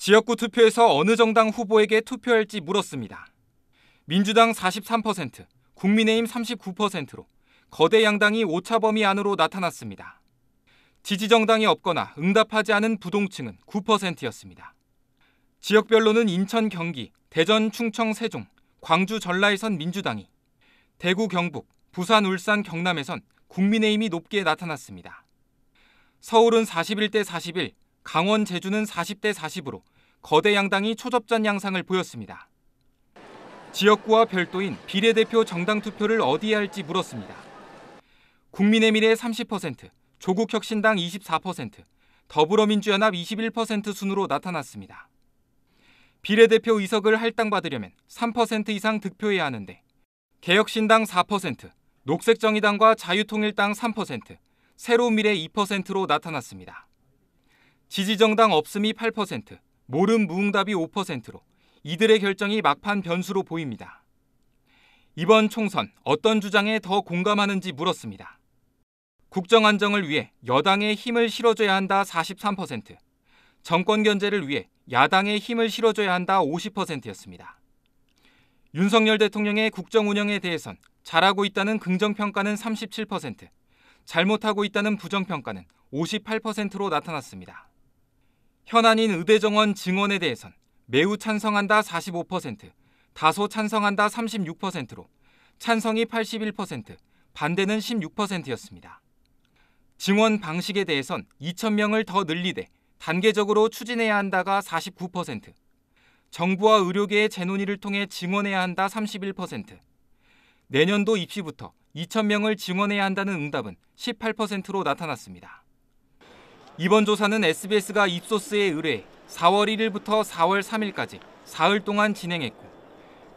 지역구 투표에서 어느 정당 후보에게 투표할지 물었습니다. 민주당 43%, 국민의힘 39%로 거대 양당이 오차범위 안으로 나타났습니다. 지지 정당이 없거나 응답하지 않은 부동층은 9%였습니다. 지역별로는 인천, 경기, 대전, 충청, 세종, 광주, 전라에선 민주당이, 대구, 경북, 부산, 울산, 경남에선 국민의힘이 높게 나타났습니다. 서울은 41대 41, 강원 제주는 40대 40으로 거대 양당이 초접전 양상을 보였습니다. 지역구와 별도인 비례대표 정당 투표를 어디에 할지 물었습니다. 국민의 미래 30%, 조국혁신당 24%, 더불어민주연합 21% 순으로 나타났습니다. 비례대표 의석을 할당받으려면 3% 이상 득표해야 하는데 개혁신당 4%, 녹색정의당과 자유통일당 3%, 새로미래 2%로 나타났습니다. 지지정당 없음이 8%, 모름 무응답이 5%로 이들의 결정이 막판 변수로 보입니다. 이번 총선 어떤 주장에 더 공감하는지 물었습니다. 국정 안정을 위해 여당의 힘을 실어줘야 한다 43%, 정권 견제를 위해 야당의 힘을 실어줘야 한다 50%였습니다. 윤석열 대통령의 국정 운영에 대해선 잘하고 있다는 긍정평가는 37%, 잘못하고 있다는 부정평가는 58%로 나타났습니다. 현안인 의대 정원 증원에 대해선 매우 찬성한다 45%, 다소 찬성한다 36%로 찬성이 81%, 반대는 16%였습니다. 증원 방식에 대해선 2천명을더 늘리되 단계적으로 추진해야 한다가 49%, 정부와 의료계의 재논의를 통해 증원해야 한다 31%, 내년도 입시부터 2천명을 증원해야 한다는 응답은 18%로 나타났습니다. 이번 조사는 SBS가 입소스에 의뢰해 4월 1일부터 4월 3일까지 4흘 동안 진행했고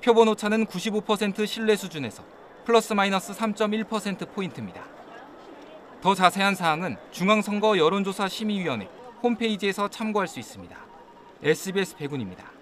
표본 오차는 95% 신뢰 수준에서 플러스 마이너스 3.1% 포인트입니다. 더 자세한 사항은 중앙선거 여론조사 심의위원회 홈페이지에서 참고할 수 있습니다. SBS 백운입니다.